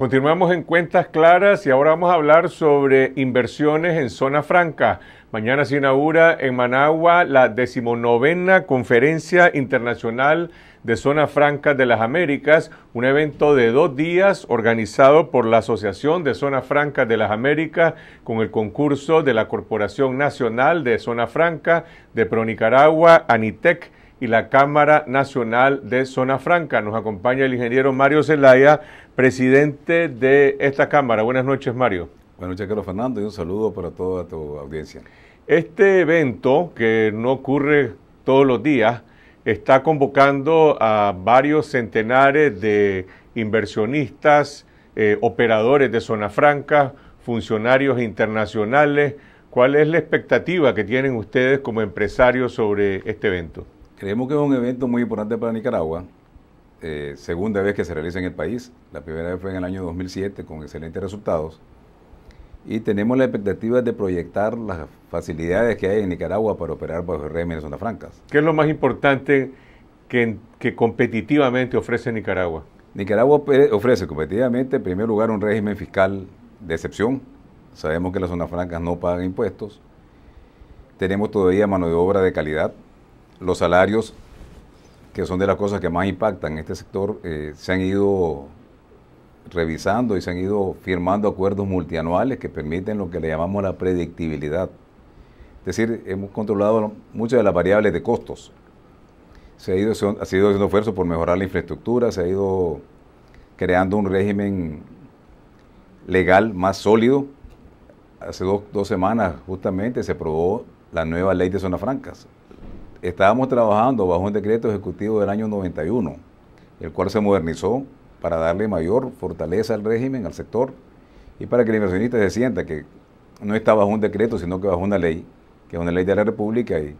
Continuamos en Cuentas Claras y ahora vamos a hablar sobre inversiones en zona franca. Mañana se inaugura en Managua la decimonovena Conferencia Internacional de Zona Franca de las Américas, un evento de dos días organizado por la Asociación de Zona Franca de las Américas con el concurso de la Corporación Nacional de Zona Franca de ProNicaragua, ANITEC y la Cámara Nacional de Zona Franca. Nos acompaña el ingeniero Mario Zelaya, presidente de esta Cámara. Buenas noches, Mario. Buenas noches, Carlos Fernando, y un saludo para toda tu audiencia. Este evento, que no ocurre todos los días, está convocando a varios centenares de inversionistas, eh, operadores de Zona Franca, funcionarios internacionales. ¿Cuál es la expectativa que tienen ustedes como empresarios sobre este evento? Creemos que es un evento muy importante para Nicaragua. Eh, segunda vez que se realiza en el país. La primera vez fue en el año 2007 con excelentes resultados. Y tenemos la expectativa de proyectar las facilidades que hay en Nicaragua para operar bajo el régimen de zonas francas. ¿Qué es lo más importante que competitivamente ofrece Nicaragua? Nicaragua eh, ofrece competitivamente, en primer lugar, un régimen fiscal de excepción. Sabemos que las zonas francas no pagan impuestos. Tenemos todavía mano de obra de calidad, los salarios, que son de las cosas que más impactan en este sector, eh, se han ido revisando y se han ido firmando acuerdos multianuales que permiten lo que le llamamos la predictibilidad. Es decir, hemos controlado muchas de las variables de costos. Se ha ido, haciendo esfuerzo por mejorar la infraestructura, se ha ido creando un régimen legal más sólido. Hace dos, semanas justamente se aprobó la nueva ley de zonas francas, estábamos trabajando bajo un decreto ejecutivo del año 91, el cual se modernizó para darle mayor fortaleza al régimen, al sector, y para que el inversionista se sienta que no está bajo un decreto, sino que bajo una ley, que es una ley de la República, y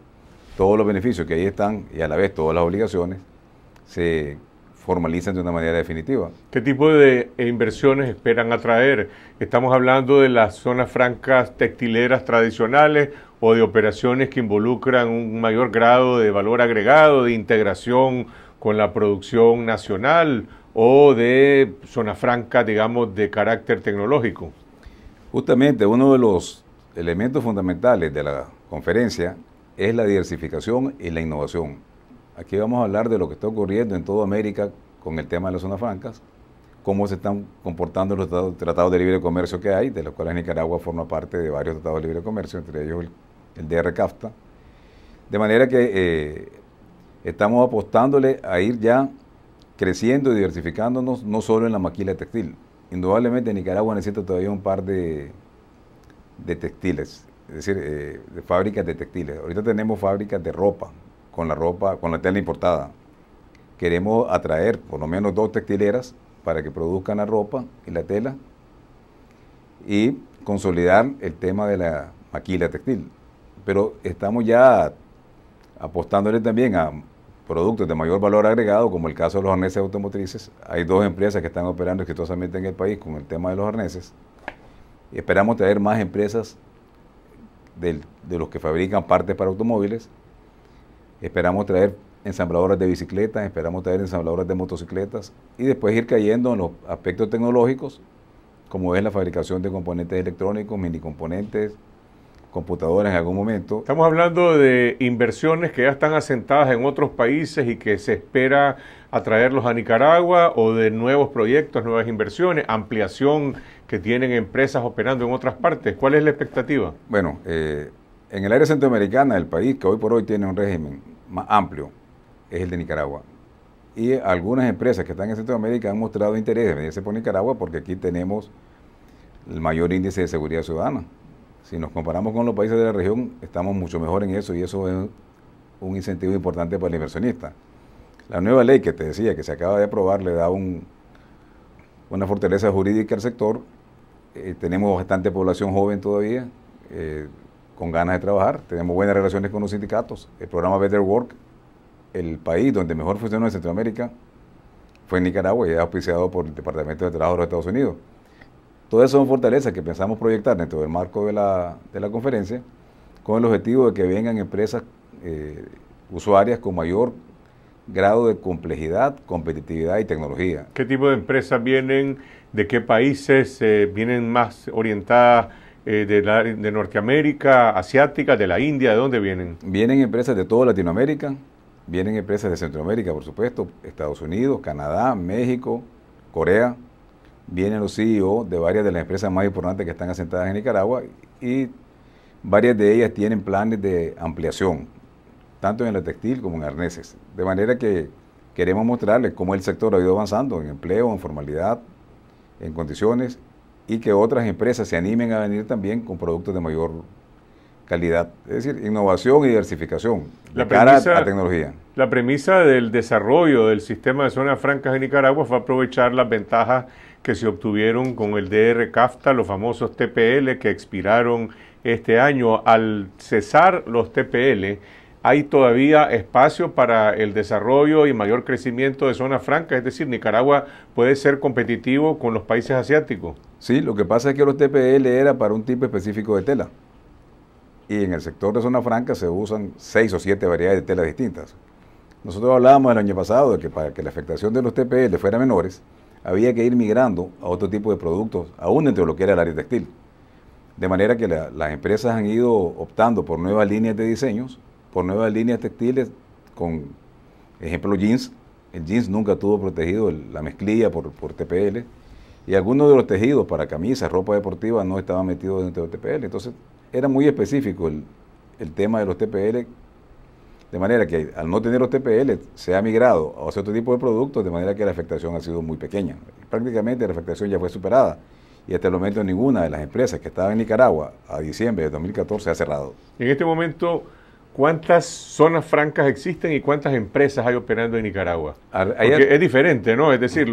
todos los beneficios que ahí están, y a la vez todas las obligaciones, se formalizan de una manera definitiva. ¿Qué tipo de eh, inversiones esperan atraer? Estamos hablando de las zonas francas textileras tradicionales o de operaciones que involucran un mayor grado de valor agregado, de integración con la producción nacional o de zonas franca, digamos, de carácter tecnológico. Justamente uno de los elementos fundamentales de la conferencia es la diversificación y la innovación. Aquí vamos a hablar de lo que está ocurriendo en toda América con el tema de las zonas francas, cómo se están comportando los tratados de libre comercio que hay, de los cuales Nicaragua forma parte de varios tratados de libre comercio, entre ellos el el DR CAFTA. De manera que eh, estamos apostándole a ir ya creciendo y diversificándonos, no solo en la maquila textil. Indudablemente Nicaragua necesita todavía un par de, textiles, es decir, eh, de fábricas de textiles. Ahorita tenemos fábricas de ropa, con la ropa, con la tela importada. Queremos atraer por lo menos dos textileras para que produzcan la ropa y la tela y consolidar el tema de la maquila textil pero estamos ya apostándole también a productos de mayor valor agregado, como el caso de los arneses automotrices. Hay dos empresas que están operando exitosamente en el país con el tema de los arneses. esperamos traer más empresas de los que fabrican partes para automóviles. Esperamos traer ensambladoras de bicicletas, esperamos traer ensambladoras de motocicletas y después ir cayendo en los aspectos tecnológicos, como es la fabricación de componentes electrónicos, minicomponentes, componentes computadoras en algún momento. Estamos hablando de inversiones que ya están asentadas en otros países y que se espera atraerlos a Nicaragua o de nuevos proyectos, nuevas inversiones, ampliación que tienen empresas operando en otras partes. ¿Cuál es la expectativa? Bueno, eh, en el área centroamericana el país, que hoy por hoy tiene un régimen más amplio, es el de Nicaragua. Y algunas empresas que están en Centroamérica han mostrado interés en venirse por Nicaragua porque aquí tenemos el mayor índice de seguridad ciudadana si nos comparamos con los países de la región, estamos mucho mejor en eso y eso es un incentivo importante para el inversionista. La nueva ley que te decía, que se acaba de aprobar, le da una fortaleza jurídica al sector. Eh, tenemos bastante población joven todavía, eh, con ganas de trabajar. Tenemos buenas relaciones con los sindicatos. El programa Better Work, el país donde mejor funcionó en Centroamérica, fue en Nicaragua y es auspiciado por el Departamento de Trabajo de los Estados Unidos. Todas son fortalezas que pensamos proyectar dentro del marco de la, conferencia con el objetivo de que vengan empresas eh, usuarias con mayor grado de complejidad, competitividad y tecnología. ¿Qué tipo de empresas vienen? ¿De qué países eh, vienen más orientadas? Eh, de, de Norteamérica, asiática, de la India, ¿de dónde vienen? Vienen empresas de toda Latinoamérica, vienen empresas de Centroamérica, por supuesto, Estados Unidos, Canadá, México, Corea vienen los CEO de varias de las empresas más importantes que están asentadas en Nicaragua y varias de ellas tienen planes de ampliación, tanto en la textil como en arneses. De manera que queremos mostrarles cómo el sector ha ido avanzando en empleo, en formalidad, en condiciones y que otras empresas se animen a venir también con productos de mayor calidad, es decir, innovación y diversificación la cara a tecnología. La premisa del desarrollo del sistema de zonas francas de Nicaragua fue aprovechar las ventajas que se obtuvieron con el DR CAFTA, los famosos TPL que expiraron este año. Al cesar los TPL, hay todavía espacio para el desarrollo y mayor crecimiento de zonas francas, es decir, Nicaragua puede ser competitivo con los países asiáticos. Sí, lo que pasa es que los TPL era para un tipo específico de tela y en el sector de zona franca se usan seis o siete variedades de telas distintas. Nosotros hablábamos el año pasado de que para que la afectación de los TPL fuera menores, había que ir migrando a otro tipo de productos, aún dentro de lo que era el área textil. De manera que las empresas han ido optando por nuevas líneas de diseños, por nuevas líneas textiles, con ejemplo jeans. El jeans nunca tuvo protegido la mezclilla por, TPL. Y algunos de los tejidos para camisas, ropa deportiva, no estaban metidos dentro de TPL. Entonces, era muy específico el, tema de los TPL, de manera que al no tener los TPL se ha migrado a otro tipo de productos, de manera que la afectación ha sido muy pequeña. Prácticamente la afectación ya fue superada y hasta el momento ninguna de las empresas que estaban en Nicaragua a diciembre de 2014 ha cerrado. En este momento, ¿cuántas zonas francas existen y cuántas empresas hay operando en Nicaragua? es diferente, ¿no? Es decir,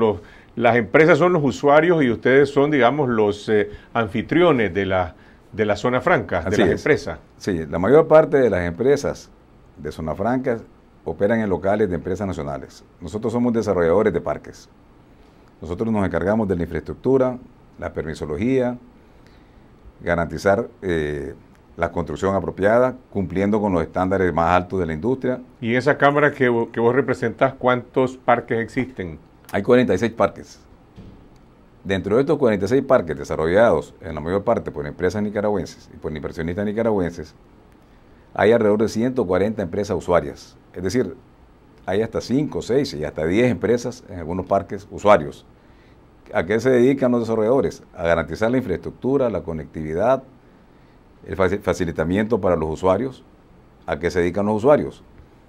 las empresas son los usuarios y ustedes son, digamos, los eh, anfitriones de las de la zona franca, de las empresas. Sí, la mayor parte de las empresas de zona franca operan en locales de empresas nacionales. Nosotros somos desarrolladores de parques. Nosotros nos encargamos de la infraestructura, la permisología, garantizar eh, la construcción apropiada, cumpliendo con los estándares más altos de la industria. ¿Y esa Cámara que, que vos representás, cuántos parques existen? Hay 46 parques. Dentro de estos 46 parques desarrollados en la mayor parte por empresas nicaragüenses y por inversionistas nicaragüenses, hay alrededor de 140 empresas usuarias. Es decir, hay hasta 5, 6 y hasta 10 empresas en algunos parques usuarios. ¿A qué se dedican los desarrolladores? A garantizar la infraestructura, la conectividad, el facilitamiento para los usuarios. ¿A qué se dedican los usuarios?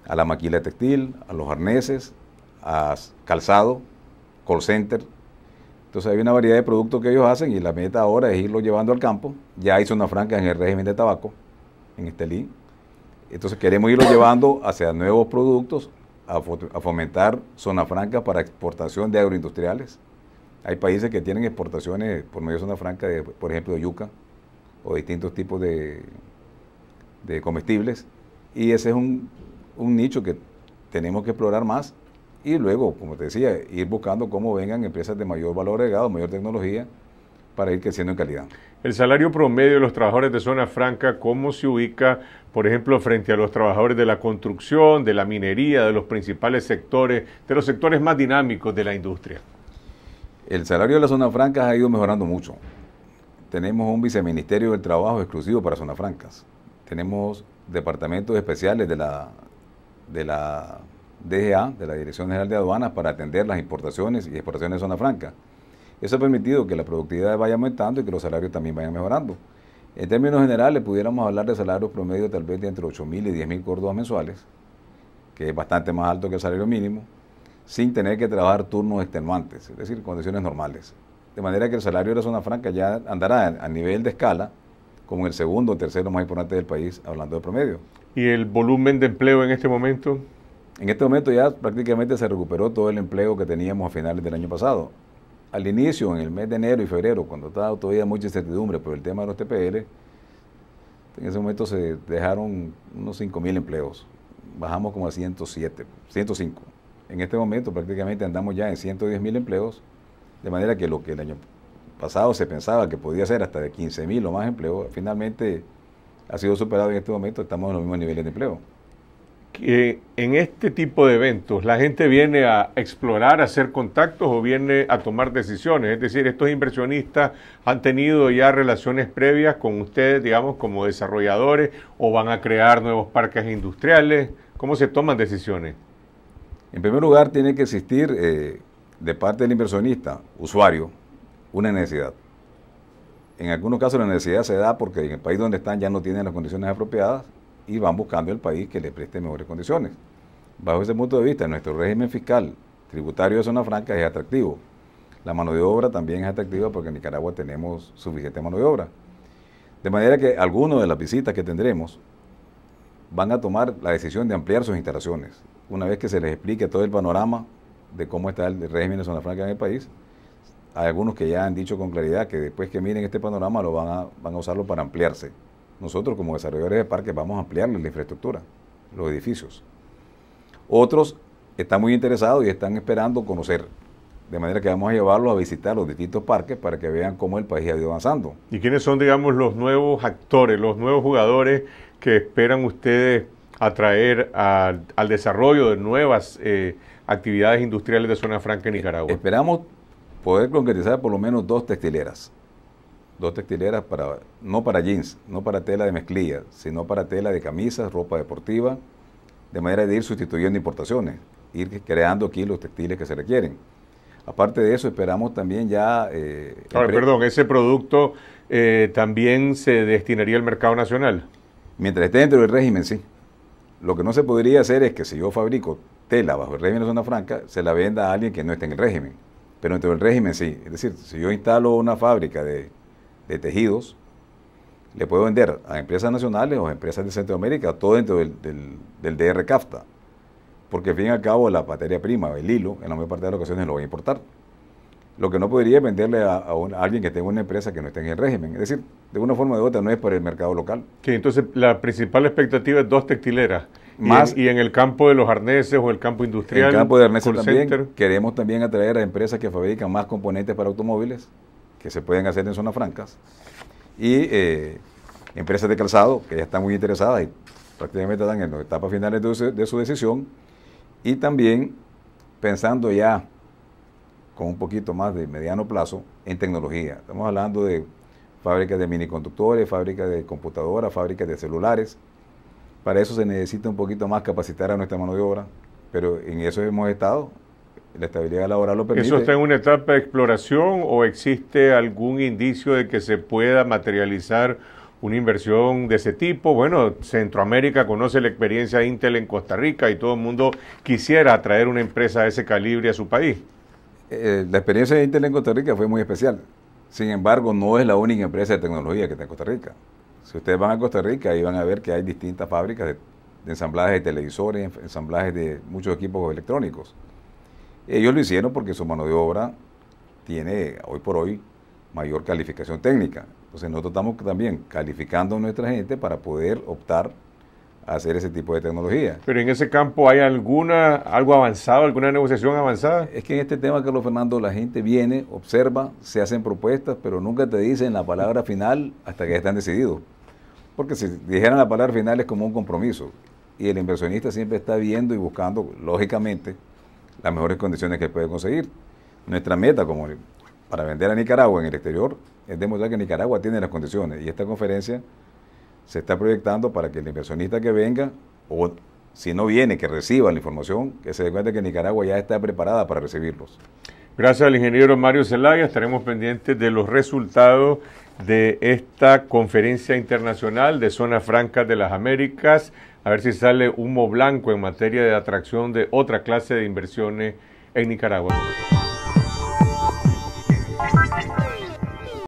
A la maquila textil, a los arneses, a calzado, call center, entonces hay una variedad de productos que ellos hacen y la meta ahora es irlo llevando al campo. Ya hay zona franca en el régimen de tabaco, en Estelí. Entonces queremos irlo llevando hacia nuevos productos, a, fomentar zona franca para exportación de agroindustriales. Hay países que tienen exportaciones por medio de zona franca, por ejemplo, de yuca o distintos tipos de, comestibles. Y ese es un nicho que tenemos que explorar más y luego, como te decía, ir buscando cómo vengan empresas de mayor valor agregado, mayor tecnología, para ir creciendo en calidad. El salario promedio de los trabajadores de zona franca, ¿cómo se ubica, por ejemplo, frente a los trabajadores de la construcción, de la minería, de los principales sectores, de los sectores más dinámicos de la industria? El salario de la zona franca ha ido mejorando mucho. Tenemos un viceministerio del trabajo exclusivo para zonas francas. Tenemos departamentos especiales de la, de la DGA, de la Dirección General de Aduanas, para atender las importaciones y exportaciones de zona franca. Eso ha permitido que la productividad vaya aumentando y que los salarios también vayan mejorando. En términos generales, pudiéramos hablar de salarios promedio tal vez de entre 8.000 y 10.000 córdobas mensuales, que es bastante más alto que el salario mínimo, sin tener que trabajar turnos extenuantes, es decir, condiciones normales. De manera que el salario de la zona franca ya andará a nivel de escala como el segundo o tercero más importante del país, hablando de promedio. ¿Y el volumen de empleo en este momento? En este momento ya prácticamente se recuperó todo el empleo que teníamos a finales del año pasado. Al inicio, en el mes de enero y febrero, cuando estaba todavía mucha incertidumbre por el tema de los TPL, en ese momento se dejaron unos 5.000 empleos. Bajamos como a 107, 105. En este momento prácticamente andamos ya en 110.000 empleos, de manera que lo que el año pasado se pensaba que podía ser hasta de 15.000 o más empleos, finalmente ha sido superado en este momento, estamos en los mismos niveles de empleo que en este tipo de eventos la gente viene a explorar, a hacer contactos o viene a tomar decisiones. Es decir, estos inversionistas han tenido ya relaciones previas con ustedes, digamos, como desarrolladores o van a crear nuevos parques industriales. ¿Cómo se toman decisiones? En primer lugar, tiene que existir eh, de parte del inversionista, usuario, una necesidad. En algunos casos la necesidad se da porque en el país donde están ya no tienen las condiciones apropiadas y van buscando el país que les preste mejores condiciones. Bajo ese punto de vista, nuestro régimen fiscal tributario de zona franca es atractivo. La mano de obra también es atractiva porque en Nicaragua tenemos suficiente mano de obra. De manera que algunos de las visitas que tendremos van a tomar la decisión de ampliar sus instalaciones. Una vez que se les explique todo el panorama de cómo está el régimen de zona franca en el país, hay algunos que ya han dicho con claridad que después que miren este panorama lo van a, van a usarlo para ampliarse nosotros como desarrolladores de parques vamos a ampliarles la infraestructura, los edificios. Otros están muy interesados y están esperando conocer. De manera que vamos a llevarlos a visitar los distintos parques para que vean cómo el país ha ido avanzando. ¿Y quiénes son, digamos, los nuevos actores, los nuevos jugadores que esperan ustedes atraer al desarrollo de nuevas eh, actividades industriales de Zona Franca en eh, Nicaragua? Esperamos poder concretizar por lo menos dos textileras dos textileras para, no para jeans, no para tela de mezclilla, sino para tela de camisas, ropa deportiva, de manera de ir sustituyendo importaciones, ir creando aquí los textiles que se requieren. Aparte de eso, esperamos también ya... Eh, perdón, ese producto eh, también se destinaría al mercado nacional. Mientras esté dentro del régimen, sí. Lo que no se podría hacer es que si yo fabrico tela bajo el régimen de zona franca, se la venda a alguien que no esté en el régimen. Pero dentro del régimen sí. Es decir, si yo instalo una fábrica de de tejidos, le puedo vender a empresas nacionales o a empresas de Centroamérica, todo dentro del, DR CAFTA. Porque al fin y al cabo la materia prima, el hilo, en la mayor parte de las ocasiones lo voy a importar. Lo que no podría es venderle a, alguien que tenga una empresa que no esté en el régimen. Es decir, de una forma u otra no es para el mercado local. entonces la principal expectativa es dos textileras. Más, y, en, el campo de los arneses o el campo industrial. En el campo de arneses también. Queremos también atraer a empresas que fabrican más componentes para automóviles que se pueden hacer en zonas francas, y eh, empresas de calzado que ya están muy interesadas y prácticamente están en las etapas finales de de su decisión, y también pensando ya con un poquito más de mediano plazo en tecnología. Estamos hablando de fábricas de miniconductores, fábricas de computadoras, fábricas de celulares. Para eso se necesita un poquito más capacitar a nuestra mano de obra, pero en eso hemos estado la estabilidad laboral lo permite. ¿Eso está en una etapa de exploración o existe algún indicio de que se pueda materializar una inversión de ese tipo? Bueno, Centroamérica conoce la experiencia de Intel en Costa Rica y todo el mundo quisiera atraer una empresa de ese calibre a su país. Eh, la experiencia de Intel en Costa Rica fue muy especial. Sin embargo, no es la única empresa de tecnología que está en Costa Rica. Si ustedes van a Costa Rica, ahí van a ver que hay distintas fábricas de ensamblajes de televisores, ensamblajes de muchos equipos electrónicos. Ellos lo hicieron porque su mano de obra tiene hoy por hoy mayor calificación técnica. Entonces nosotros estamos también calificando a nuestra gente para poder optar a hacer ese tipo de tecnología. Pero en ese campo hay alguna algo avanzado, alguna negociación avanzada. Es que en este tema, Carlos Fernando, la gente viene, observa, se hacen propuestas, pero nunca te dicen la palabra final hasta que ya están decididos. Porque si dijeran la palabra final es como un compromiso. Y el inversionista siempre está viendo y buscando, lógicamente, las mejores condiciones que puede conseguir. Nuestra meta como para vender a Nicaragua en el exterior es demostrar que Nicaragua tiene las condiciones y esta conferencia se está proyectando para que el inversionista que venga o si no viene, que reciba la información, que se dé cuenta que Nicaragua ya está preparada para recibirlos. Gracias al ingeniero Mario Zelaya, estaremos pendientes de los resultados de esta conferencia internacional de Zonas Francas de las Américas a ver si sale humo blanco en materia de atracción de otra clase de inversiones en Nicaragua.